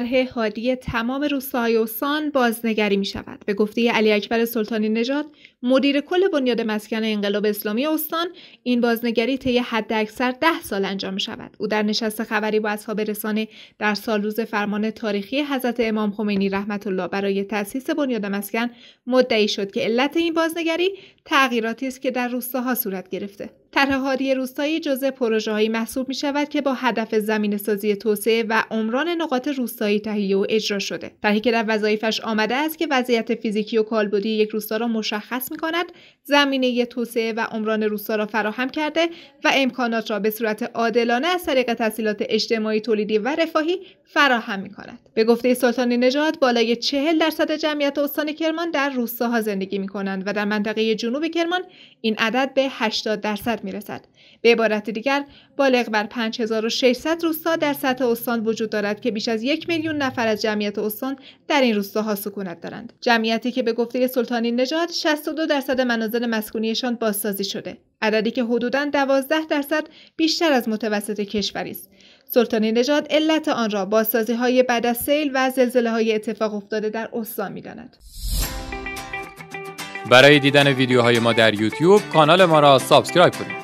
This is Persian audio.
طرح حادی تمام روستاهای استان بازنگری می شود. به گفته علی اکبر سلطانی نژاد مدیر کل بنیاد مسکن انقلاب اسلامی استان این بازنگری طی اکثر ده سال انجام می شود. او در نشست خبری با اصحاب رسانه در سال روز فرمان تاریخی حضرت امام خمینی رحمت الله برای تأسیس بنیاد مسکن مدعی شد که علت این بازنگری تغییراتی است که در روستاها صورت گرفته. طرححادی روستایی جزء پروژههایی محسوب می شود که با هدف زمین سازی توسعه و عمران نقاط روستایی تهیه و اجرا شده طرحی که در وظایفش آمده است که وضعیت فیزیکی و کالبدی یک روستا را مشخص می کند زمینه توسعه و عمران روستا را فراهم کرده و امکانات را به صورت عادلانه از طریق تسهیلات اجتماعی تولیدی و رفاهی فراهم می کند به گفته سلطانی نجات بالای چهل درصد جمعیت استان کرمان در روستاها زندگی می کنند و در منطقه جنوب کرمان این عدد به 80 درصد درصد میرسد. به عبارت دیگر بالغ بر 5600 روستا در سطح استان وجود دارد که بیش از یک میلیون نفر از جمعیت استان در این روستاها سکونت دارند. جمعیتی که به گفته سلطانی نژاد 62 درصد منازل مسکونیشان بازسازی شده. عددی که حدوداً 12 درصد بیشتر از متوسط کشوری است. سلطانی نژاد علت آن را بازسازی های بعد از سیل و زلزله های اتفاق افتاده در استان میداند. برای دیدن ویدیوهای ما در یوتیوب کانال ما را سابسکرایب کنید